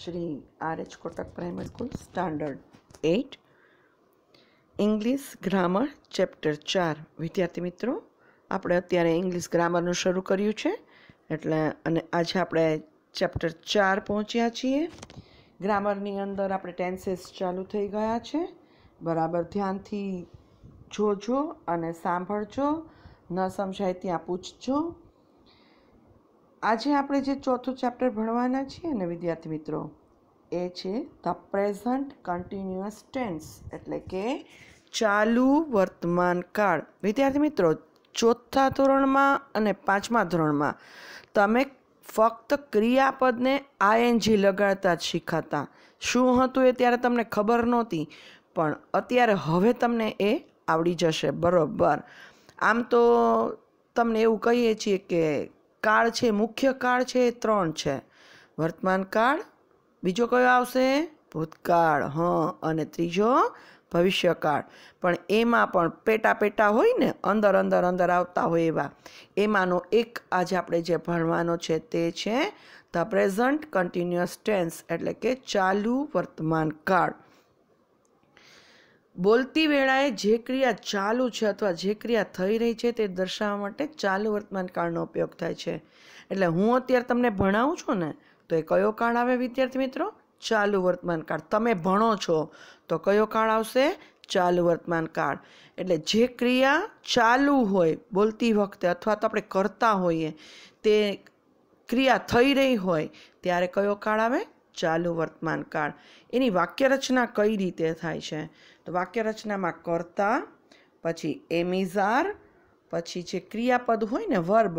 Shri R H Kotak primary school standard eight English grammar chapter ચાર વિદ્યાર્થી મિત્રો આપણે અત્યારે ઇંગ્લિશ ગ્રામરનું શરૂ કર્યું છે એટલે અને આજે આપણે ચેપ્ટર ચાર પહોંચ્યા છીએ ગ્રામરની અંદર આપણે ટેન્સેસ ચાલુ થઈ ગયા છે બરાબર ધ્યાનથી જોજો અને સાંભળજો ન સમજાય ત્યાં પૂછજો આજે આપણે જે ચોથું ચેપ્ટર ભણવાના છીએ ને વિદ્યાર્થી મિત્રો એ છે ધ પ્રેઝન્ટ કન્ટિન્યુઅસ ટેન્સ એટલે કે ચાલુ વર્તમાન કાળ વિદ્યાર્થી મિત્રો ચોથા ધોરણમાં અને પાંચમા ધોરણમાં તમે ફક્ત ક્રિયાપદને આઈએનજી લગાડતા જ શીખાતા શું હતું એ ત્યારે તમને ખબર નહોતી પણ અત્યારે હવે તમને એ આવડી જશે બરોબર આમ તો તમને એવું કહીએ છીએ કે કાળ છે મુખ્ય કાળ છે એ ત્રણ છે વર્તમાન કાળ બીજો કયો આવશે ભૂતકાળ હં અને ત્રીજો ભવિષ્યકાળ પણ એમાં પણ પેટા પેટા હોય ને અંદર અંદર અંદર આવતા હોય એવા એમાંનો એક આજે આપણે જે ભણવાનો છે તે છે ધ પ્રેઝન્ટ કન્ટિન્યુઅસ ટેન્સ એટલે કે ચાલુ વર્તમાન કાળ બોલતી વેળાએ જે ક્રિયા ચાલુ છે અથવા જે ક્રિયા થઈ રહી છે તે દર્શાવવા માટે ચાલુ વર્તમાન કાળનો ઉપયોગ થાય છે એટલે હું અત્યારે તમને ભણાવું છું ને તો એ કયો કાળ આવે વિદ્યાર્થી મિત્રો ચાલુ વર્તમાન કાળ તમે ભણો છો તો કયો કાળ આવશે ચાલુ વર્તમાન કાળ એટલે જે ક્રિયા ચાલુ હોય બોલતી વખતે અથવા તો આપણે કરતા હોઈએ તે ક્રિયા થઈ રહી હોય ત્યારે કયો કાળ આવે ચાલુ વર્તમાન કાળ એની વાક્યરચના કઈ રીતે થાય છે તો વાક્ય રચનામાં કર્તા પછી એમિઝાર પછી જે ક્રિયાપદ હોય ને વર્બ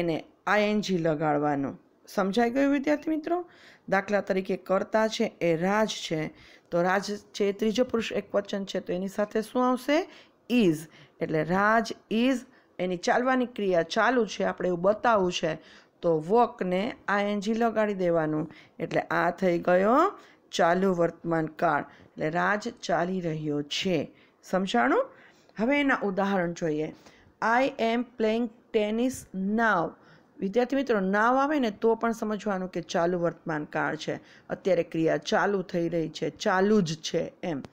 એને આઈએનજી લગાડવાનું સમજાઈ ગયું વિદ્યાર્થી મિત્રો દાખલા તરીકે કર્તા છે એ રાજ છે તો રાજ છે એ ત્રીજો પુરુષ એક વચન છે તો એની સાથે શું આવશે ઇઝ એટલે રાજ ઇઝ એની ચાલવાની ક્રિયા ચાલુ છે આપણે એવું બતાવવું છે તો વોકને આઈએનજી લગાડી દેવાનું એટલે આ થઈ ગયો ચાલુ વર્તમાન કાળ એટલે રાજ ચાલી રહ્યો છે સમજાણું હવે એના ઉદાહરણ જોઈએ આઈ એમ પ્લેઇંગ ટેનિસ નાવ વિદ્યાર્થી મિત્રો નાવ આવે ને તો પણ સમજવાનું કે ચાલુ વર્તમાન કાળ છે અત્યારે ક્રિયા ચાલુ થઈ રહી છે ચાલુ જ છે એમ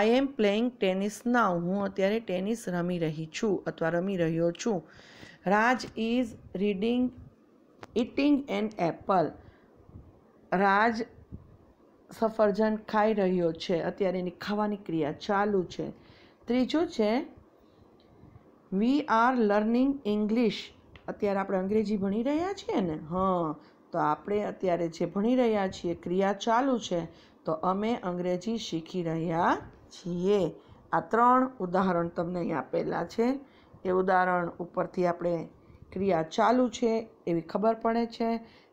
આઈ એમ પ્લેઇંગ ટેનિસ નાવ હું અત્યારે ટેનિસ રમી રહી છું અથવા રમી રહ્યો છું Raj is reading eating an apple Raj સફરજન ખાઈ રહ્યો છે અત્યારે એની ખાવાની ક્રિયા ચાલુ છે ત્રીજું છે વી આર લર્નિંગ ઇંગ્લિશ અત્યારે આપણે અંગ્રેજી ભણી રહ્યા છીએ ને હં તો આપણે અત્યારે જે ભણી રહ્યા છીએ ક્રિયા ચાલુ છે તો અમે અંગ્રેજી શીખી રહ્યા છીએ આ ત્રણ ઉદાહરણ તમને અહીં આપેલા છે એ ઉદાહરણ ઉપરથી આપણે ક્રિયા ચાલુ છે એવી ખબર પડે છે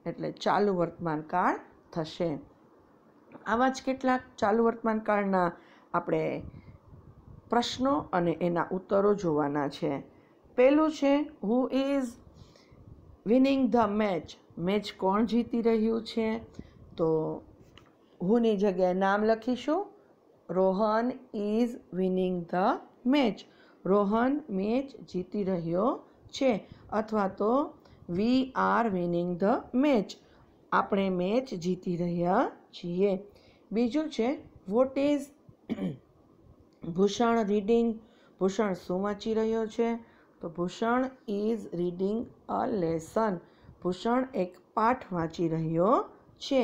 એટલે ચાલુ વર્તમાન કાળ થશે આવા જ કેટલાક ચાલુ વર્તમાન કાળના આપણે પ્રશ્નો અને એના ઉત્તરો જોવાના છે પહેલું છે who is winning the match match કોણ જીતી રહ્યું છે તો હુની જગ્યાએ નામ લખીશું Rohan is winning the match Rohan match જીતી રહ્યો છે અથવા તો we are winning the match આપણે મેચ જીતી રહ્યા છીએ બીજું છે what is Bhushan reading Bhushan શું વાંચી રહ્યો છે તો Bhushan is reading a lesson Bhushan એક પાઠ વાંચી રહ્યો છે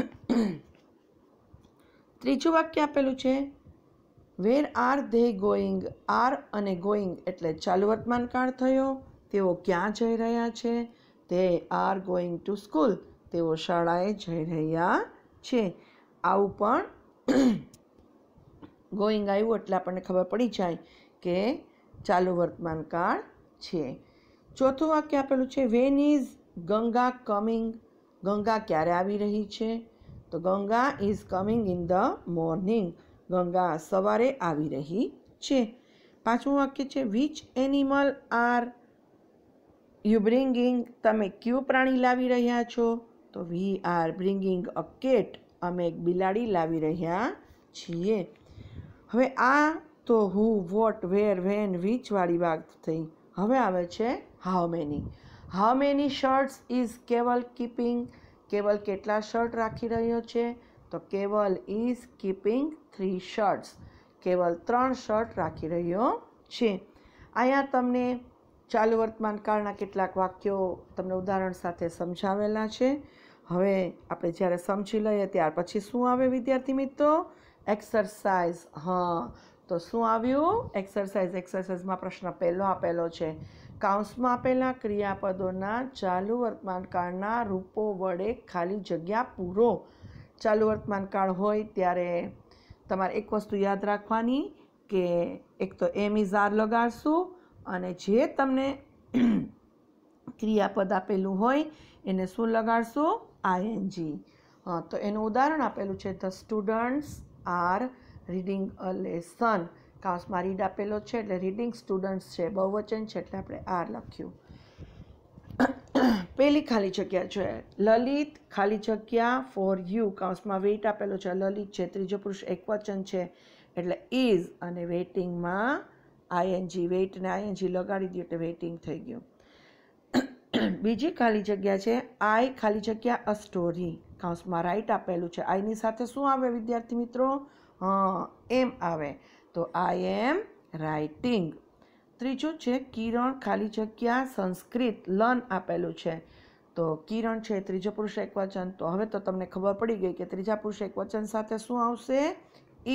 ત્રીજું વાક્ય આપેલું છે where R they going are અને ગોઈંગ એટલે ચાલુ વર્તમાનકાળ થયો તેઓ ક્યાં જઈ રહ્યા છે તે આર ગોઈંગ ટુ સ્કૂલ તેઓ શાળાએ જઈ રહ્યા છે આવું પણ ગોઈંગ આવ્યું એટલે આપણને ખબર પડી જાય કે ચાલુ વર્તમાન કાળ છે ચોથું વાક્ય આપેલું છે when is Ganga coming Ganga ક્યારે આવી રહી છે તો Ganga is coming in the morning Ganga સવારે આવી રહી છે પાંચમું વાક્ય છે which animal are you bringing તમે કયું પ્રાણી લાવી રહ્યા છો તો we are bringing a cat અમે એક બિલાડી લાવી રહ્યા છીએ હવે આ તો હુ વોટ વેર વેન વીચવાળી વાત થઈ હવે આવે છે how many how many shirts is Keval keeping Keval કેટલા શર્ટ રાખી રહ્યો છે તો કેવલ ઇઝ કીપિંગ થ્રી શર્ટ્સ કેવલ ત્રણ શર્ટ રાખી રહ્યો છે અહીંયા તમને ચાલુ વર્તમાનકાળના કેટલાક વાક્યો તમને ઉદાહરણ સાથે સમજાવેલા છે હવે આપણે જ્યારે સમજી લઈએ ત્યાર પછી શું આવે વિદ્યાર્થી મિત્રો એક્સરસાઇઝ હા તો શું આવ્યું એક્સરસાઇઝ એક્સરસાઇઝમાં પ્રશ્ન પહેલો આપેલો છે કાઉન્સમાં આપેલા ક્રિયાપદોના ચાલુ વર્તમાનકાળના રૂપો વડે ખાલી જગ્યા પૂરો ચાલુ વર્તમાનકાળ હોય ત્યારે તમારે એક વસ્તુ યાદ રાખવાની કે એક તો એમ ઇઝાર લગાડશું અને જે તમને ક્રિયાપદ આપેલું હોય એને શું લગાડશું આઈએનજી તો એનું ઉદાહરણ આપેલું છે the students are reading a lesson કાઉસમાં રીડ આપેલો છે એટલે રીડિંગ સ્ટુડન્ટ્સ છે બહુવચન છે એટલે આપણે આર લખ્યું પહેલી ખાલી જગ્યા છે લલિત ખાલી જગ્યા ફોર યુ કાઉસમાં વેઇટ આપેલો છે લલિત છે ત્રીજો પુરુષ એકવચન છે એટલે ઇઝ અને વેઇટિંગમાં આઈએનજી વેઇટને આઈએનજી લગાડી દઉં એટલે વેઇટિંગ થઈ ગયું બીજી ખાલી જગ્યા છે આઈ ખાલી જગ્યા અ સ્ટોરી કાઉન્સમાં રાઇટ આપેલું છે આઈની સાથે શું આવે વિદ્યાર્થી મિત્રો એમ આવે તો આઈ એમ રાઇટિંગ ત્રીજું છે કિરણ ખાલી જગ્યા સંસ્કૃત લર્ન આપેલું છે તો કિરણ છે ત્રીજો પુરુષ એકવચન તો હવે તો તમને ખબર પડી ગઈ કે ત્રીજા પુરુષ એકવચન સાથે શું આવશે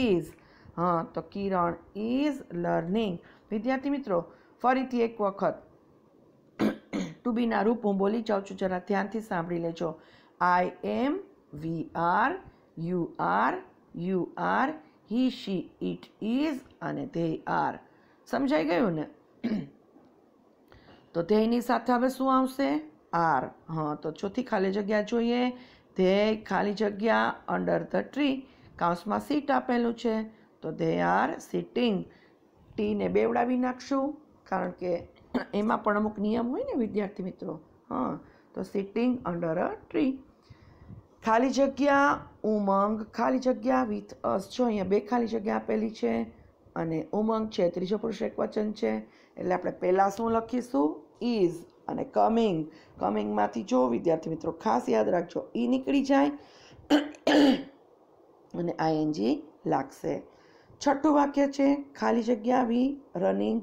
ઇઝ હા તો કિરણ ઇઝ લર્નિંગ વિદ્યાર્થી મિત્રો ફરીથી એક વખત ટુ બીના રૂપ હું બોલી જાઉં છું જરા ધ્યાનથી સાંભળી લેજો I am we are you are you are he she it is અને ધે આર સમજાઈ ગયું ને તો ધ્યેયની સાથે હવે શું આવશે આર હં તો ચોથી ખાલી જગ્યા જોઈએ ધ્યેય ખાલી જગ્યા અંડર ધ ટ્રી કાઉન્સમાં સીટ આપેલું છે તો ધે આર સિટિંગ ટીને બેવડાવી નાખશું કારણ કે એમાં પણ અમુક નિયમ હોય ને વિદ્યાર્થી મિત્રો હા તો સિટિંગ અંડર અ ટ્રી ખાલી જગ્યા ઉમંગ ખાલી જગ્યા વિથ અસ જો અહીંયા બે ખાલી જગ્યા આપેલી છે અને ઉમંગ છે ત્રીજો પુરુષ એક વચન છે એટલે આપણે પહેલાં શું લખીશું ઇઝ અને કમિંગ કમિંગમાંથી જો વિદ્યાર્થી મિત્રો ખાસ યાદ રાખજો ઈ e નીકળી જાય અને આઈએનજી લાગશે છઠ્ઠું વાક્ય છે ખાલી જગ્યા વી રનિંગ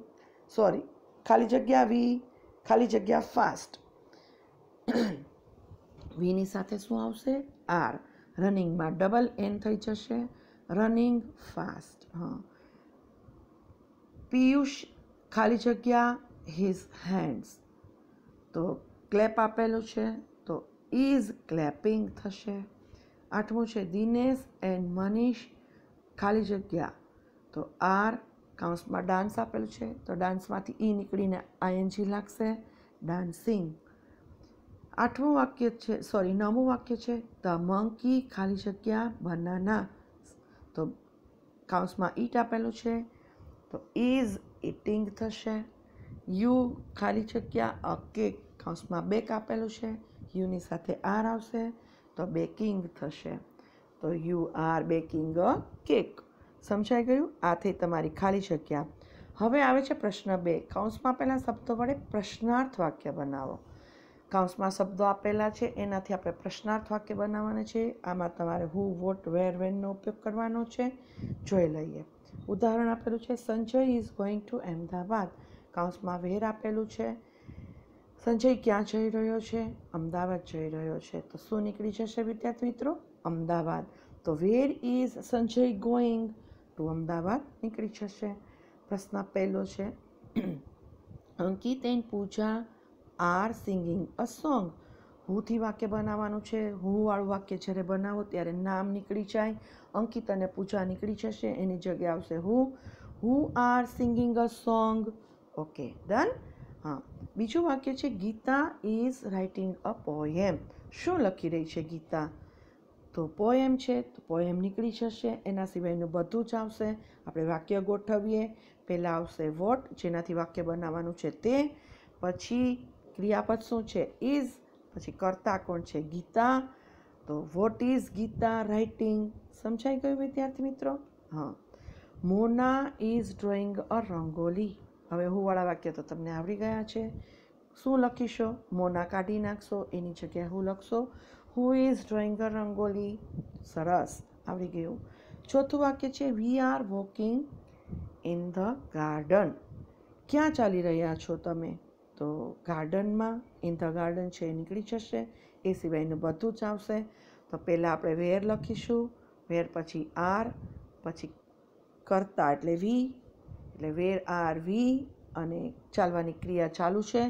સોરી ખાલી જગ્યા વી ખાલી જગ્યા ફાસ્ટ વીની સાથે શું આવશે આર રનિંગમાં ડબલ એન થઈ જશે રનિંગ ફાસ્ટ હા પિયુષ ખાલી જગ્યા હિઝ હેન્ડ્સ તો ક્લેપ આપેલું છે તો ઇઝ ક્લેપિંગ થશે આઠમું છે દિનેશ એન્ડ મનીષ ખાલી જગ્યા તો આર કાઉન્સમાં ડાન્સ આપેલું છે તો ડાન્સમાંથી ઈ નીકળીને આઈએનજી લાગશે ડાન્સિંગ આઠમું વાક્ય છે સોરી નવમું વાક્ય છે ધ મંકી ખાલી જગ્યા બનાના તો કાઉન્સમાં ઈટ આપેલું છે તો ઇઝ ઇટિંગ થશે યુ ખાલી જગ્યા અ કેક કાઉન્સમાં બેક આપેલું છે યુની સાથે આર આવશે તો બેકિંગ થશે તો you are baking a cake સમજાઈ ગયું આ થઈ તમારી ખાલી જગ્યા હવે આવે છે પ્રશ્ન બે કૌંસમાં આપેલા શબ્દો વડે પ્રશ્નાર્થ વાક્ય બનાવો કૌંસમાં શબ્દો આપેલા છે એનાથી આપણે પ્રશ્નાર્થ વાક્ય બનાવવાના છે આમાં તમારે હુ વોટ વેર વેનનો ઉપયોગ કરવાનો છે જોઈ લઈએ ઉદાહરણ આપેલું છે Sanjay is going to Ahmedabad કૌંસમાં વેર આપેલું છે સંજય ક્યાં જઈ રહ્યો છે અમદાવાદ જઈ રહ્યો છે તો શું નીકળી જશે વિદ્યાર્થી મિત્રો અમદાવાદ તો where is Sanjay going to Ahmedabad નીકળી જશે પ્રશ્ન પહેલો છે Ankit and Pooja are singing a song હુથી વાક્ય બનાવવાનું છે હુવાળું વાક્ય જ્યારે બનાવો ત્યારે નામ નીકળી જાય અંકિત અને પૂજા નીકળી જશે એની જગ્યા આવશે who who are singing a song okay done હા બીજું વાક્ય છે Geeta is writing a poem શું લખી રહી છે ગીતા તો પોએમ છે તો પોએમ નીકળી જશે એના સિવાયનું બધું જ આવશે આપણે વાક્ય ગોઠવીએ પહેલાં આવશે વોટ જેનાથી વાક્ય બનાવવાનું છે તે પછી ક્રિયાપદ શું છે ઇઝ પછી કર્તા કોણ છે ગીતા તો વોટ ઇઝ ગીતા રાઇટિંગ સમજાઈ ગયું વિદ્યાર્થી મિત્રો હા Mona is drawing a rangoli હવે હુંવાળા વાક્ય તો તમને આવડી ગયા છે શું લખીશો મોના કાઢી નાખશો એની જગ્યાએ હું લખશો who is drawing a rangoli સરસ આવડી ગયું ચોથું વાક્ય છે we are walking in the garden ક્યાં ચાલી રહ્યા છો તમે તો ગાર્ડનમાં ઇન ધ ગાર્ડન છે એ નીકળી જશે એ સિવાયનું બધું જ આવશે તો પહેલાં આપણે વેર લખીશું વેર પછી આર પછી કરતા એટલે વી એટલે વેર આર વી અને ચાલવાની ક્રિયા ચાલુ છે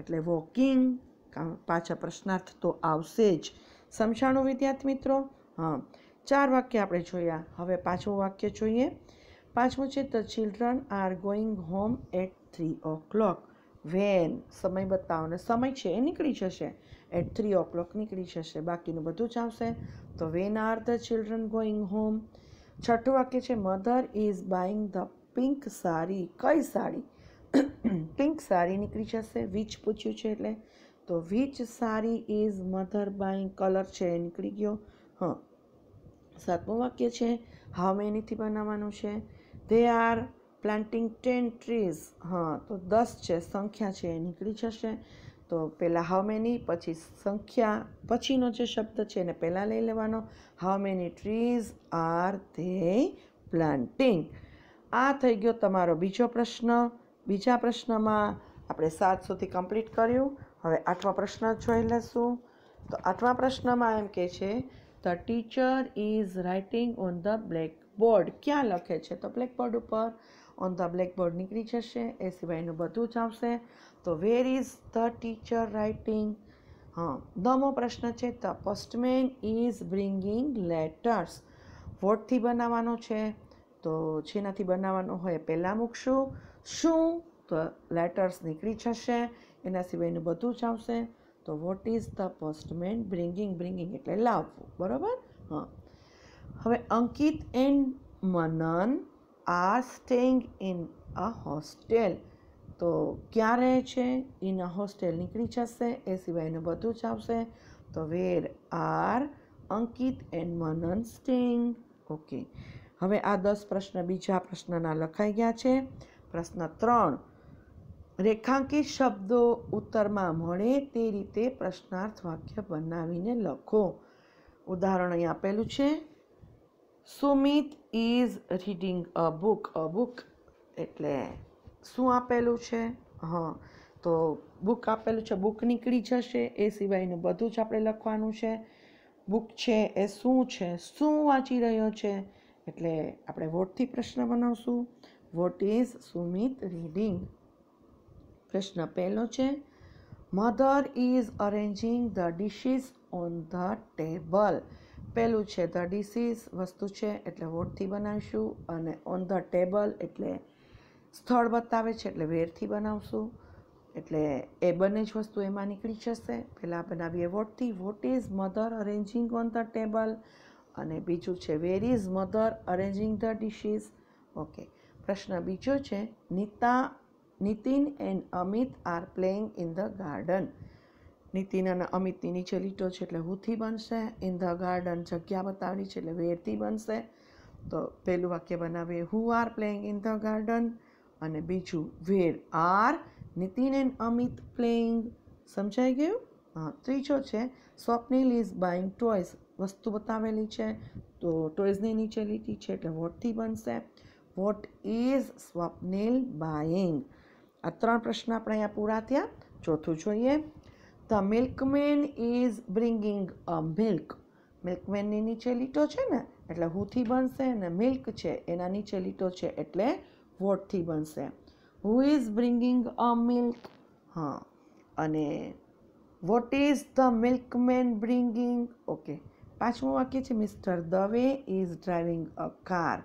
એટલે વોકિંગ પાછા પ્રશ્નાર્થ તો આવશે જ સમજાણું વિદ્યાર્થી મિત્રો હા ચાર વાક્ય આપણે જોયા હવે પાંચમું વાક્ય જોઈએ પાંચમું છે the children are going home at three o'clock when સમય બતાવવાનો સમય છે એ નીકળી જશે એટ થ્રી ઓ ક્લોક નીકળી જશે બાકીનું બધું જ આવશે તો when are the children going home છઠ્ઠું વાક્ય છે mother is buying the pink sari કઈ સાડી પિંક સાડી નીકળી જશે વીચ પૂછ્યું છે એટલે તો વિચ સારી ઇઝ મધર બાય કલર છે એ નીકળી ગયો હા સાતમું વાક્ય છે હાવ મેનીથી બનાવવાનું છે they are planting ten trees હા તો દસ છે સંખ્યા છે એ નીકળી જશે તો પહેલાં હાવ મેની પછી સંખ્યા પછીનો જે શબ્દ છે એને પહેલાં લઈ લેવાનો how many trees are they planting આ થઈ ગયો તમારો બીજો પ્રશ્ન બીજા પ્રશ્નમાં આપણે સાત સુધી કમ્પ્લીટ કર્યું હવે આઠમા પ્રશ્ન જોઈ લેશું તો આઠમા પ્રશ્નમાં એમ કે છે the teacher is writing on the black board ક્યાં લખે છે તો બ્લેકબોર્ડ ઉપર ઓન ધ બ્લેકબોર્ડ નીકળી જશે એ સિવાયનું બધું જ આવશે તો where is the teacher writing હા દમો પ્રશ્ન છે the postman is bringing letters વોટથી બનાવવાનો છે તો જેનાથી બનાવવાનો હોય પહેલાં મૂકશું શું તો લેટર્સ નીકળી જશે એના સિવાયનું બધું જ આવશે તો what is the postman bringing bringing એટલે લાવવું બરાબર હા હવે Ankit and Manan are staying in a hostel તો ક્યાં રહે છે ઇન અ હોસ્ટેલ નીકળી જશે એ સિવાયનું બધું જ આવશે તો where are Ankit and Manan staying okay હવે આ દસ પ્રશ્ન બીજા પ્રશ્નના લખાઈ ગયા છે પ્રશ્ન ત્રણ રેખાંકિત શબ્દો ઉત્તરમાં મળે તે રીતે પ્રશ્નાર્થ વાક્ય બનાવીને લખો ઉદાહરણ અહીં આપેલું છે Sumit is reading a book a book એટલે શું આપેલું છે હા તો બુક આપેલું છે બુક નીકળી જશે એ સિવાયનું બધું જ આપણે લખવાનું છે બુક છે એ શું છે શું વાંચી રહ્યો છે એટલે આપણે વોટથી પ્રશ્ન બનાવશું વોટ ઇઝ સુમિત રીડિંગ પ્રશ્ન પહેલો છે mother is arranging the dishes on the table પહેલું છે ધ ડિશિસ વસ્તુ છે એટલે વોટથી બનાવીશું અને ઓન ધ ટેબલ એટલે સ્થળ બતાવે છે એટલે વેરથી બનાવશું એટલે એ બંને જ વસ્તુ એમાં નીકળી જશે પહેલાં બનાવીએ વોટથી what is mother arranging on the table અને બીજું છે where is mother arranging the dishes okay પ્રશ્ન બીજો છે Neeta Nitin and Amit are playing in the garden Nitin અને અમિતની નીચે લીટો છે એટલે હુથી બનશે ઇન ધ ગાર્ડન જગ્યા બતાવડી છે એટલે વેરથી બનશે તો પહેલું વાક્ય બનાવીએ who are playing in the garden અને બીજું where are Nitin and Amit playing સમજાઈ ગયું હા ત્રીજો છે સ્વપ્નિલ ઇઝ બાઇંગ ટોયસ વસ્તુ બતાવેલી છે તો ટોયઝની નીચે લીટી છે એટલે વોટથી બનશે વોટ ઇઝ સ્વપ્નિલ બાઇંગ આ ત્રણ પ્રશ્ન આપણે અહીંયા પૂરા થયા ચોથું જોઈએ the milkman is bringing a milk મિલ્કમેનની નીચે લીટો છે ને એટલે હુથી બનશે અને મિલ્ક છે એના નીચે લીટો છે એટલે વોટથી બનશે who is bringing a milk હા અને what is the milkman bringing okay પાંચમું વાક્ય છે mister Dave is driving a car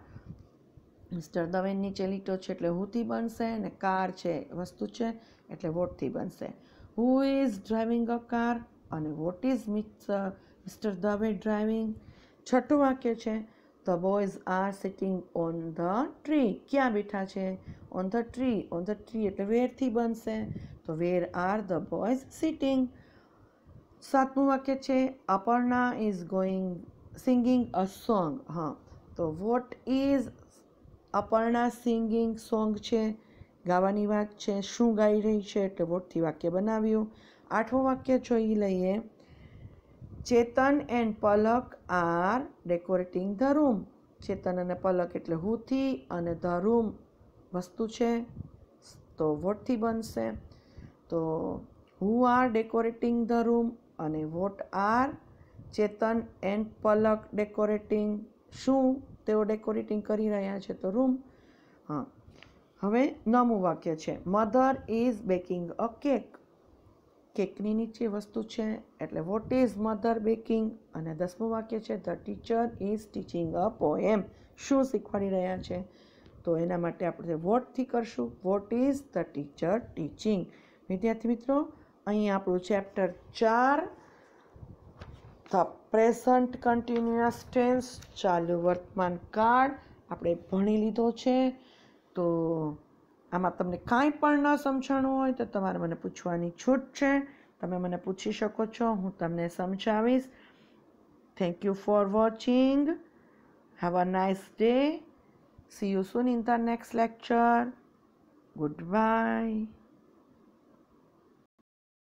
mister દવેનની ચેલીટો છે એટલે હુથી બનશે અને કાર છે વસ્તુ છે એટલે વોટથી બનશે who is driving a car અને what is mix mister Dave driving છઠ્ઠું વાક્ય છે the boys are sitting on the tree ક્યાં બેઠા છે on the tree on the tree એટલે વેરથી બનશે તો where are the boys sitting સાતમું વાક્ય છે Aparna is going singing a song હા તો what is Aparna singing song છે ગાવાની વાત છે શું ગાઈ રહી છે એટલે વોટથી વાક્ય બનાવ્યું આઠમું વાક્ય જોઈ લઈએ Chetan and Palak are decorating the room Chetan અને પલક એટલે હુથી અને ધ રૂમ વસ્તુ છે તો વોટથી બનશે તો who are decorating the room અને what are Chetan and Palak decorating શું તેઓ ડેકોરેટિંગ કરી રહ્યા છે તો રૂમ હા હવે નવમું વાક્ય છે mother is baking a cake કેકની નીચે વસ્તુ છે એટલે વોટ ઇઝ મધર બેકિંગ અને દસમું વાક્ય છે the teacher is teaching a poem શું શીખવાડી રહ્યા છે તો એના માટે આપણે વોટથી કરશું what is the teacher teaching વિદ્યાર્થી મિત્રો અહીં આપણું ચેપ્ટર ચાર ધ પ્રેઝન્ટ કન્ટિન્યુઅસ ટેન્સ ચાલુ વર્તમાન કાળ આપણે ભણી લીધો છે તો આમાં તમને કાંઈ પણ ન સમજાણું હોય તો તમારે મને પૂછવાની છૂટ છે તમે મને પૂછી શકો છો હું તમને સમજાવીશ thank you for watching have a nice day see you soon in the next lecture good bye